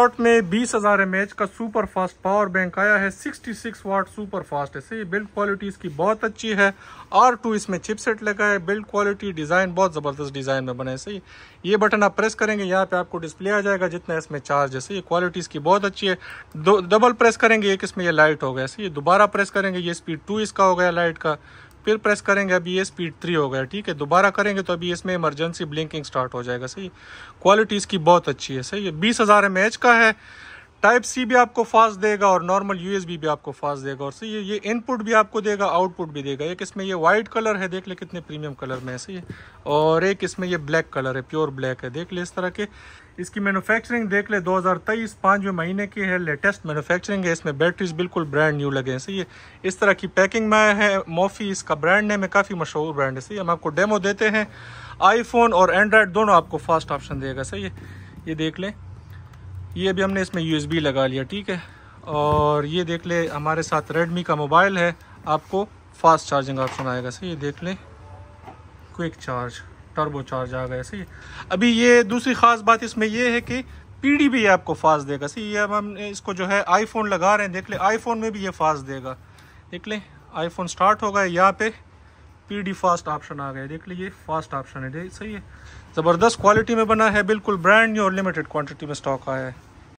shot में बीस हज़ार एम एच का सुपर फास्ट पावर बैंक आया है 66 वाट सुपर फास्ट है बिल्ड क्वालिटी इसकी बहुत अच्छी है आर टू इसमें चिपसेट लगा है बिल्ड क्वालिटी डिज़ाइन बहुत ज़बरदस्त डिज़ाइन में बना है सही ये बटन आप प्रेस करेंगे यहाँ पे आपको डिस्प्ले आ जाएगा जितना इसमें चार्ज है सही क्वालिटी इसकी बहुत अच्छी है डबल प्रेस करेंगे एक इसमें ये लाइट हो गया सही दोबारा प्रेस करेंगे ये स्पीड टू इसका हो गया लाइट का फिर प्रेस करेंगे अभी ये स्पीड थ्री हो गया ठीक है दोबारा करेंगे तो अभी इसमें इमरजेंसी ब्लिंकिंग स्टार्ट हो जाएगा सही क्वालिटी इसकी बहुत अच्छी है सही है बीस हज़ार एम का है टाइप सी भी आपको फास्ट देगा और नॉर्मल यूएसबी भी आपको फास्ट देगा और ये ये इनपुट भी आपको देगा आउटपुट भी देगा एक इसमें ये वाइट कलर है देख ले कितने प्रीमियम कलर में ऐसे और एक इसमें ये ब्लैक कलर है प्योर ब्लैक है देख ले इस तरह के इसकी मैनुफेक्चरिंग देख ले 2023 पाँचवें महीने की है लेटेस्ट मैनुफैक्चरिंग है इसमें बैटरीज बिल्कुल ब्रांड न्यू लगे हैं सही है इस तरह की पैकिंग में है मोफी इसका ब्रांड नेम है काफ़ी मशहूर ब्रांड है सही हम आपको डेमो देते हैं आईफोन और एंड्रॉयड दोनों आपको फास्ट ऑप्शन देगा सही है ये देख लें ये भी हमने इसमें यू लगा लिया ठीक है और ये देख ले हमारे साथ रेडमी का मोबाइल है आपको फास्ट चार्जिंग ऑप्शन आएगा सही ये देख लें क्विक चार्ज टर्बो चार्ज आ गया सही अभी ये दूसरी ख़ास बात इसमें यह है कि पीडी भी आपको फास्ट देगा सही ये अब हम इसको जो है आईफोन लगा रहे हैं देख लें आईफोन में भी ये फास्ट देगा देख लें आईफोन स्टार्ट होगा यहाँ पे पीडी फास्ट ऑप्शन आ गया देख लें ये फास्ट ऑप्शन है सही है ज़बरदस्त क्वालिटी में बना है बिल्कुल ब्रांड न्यू और लिमिटेड क्वान्टिटी में स्टॉक आया है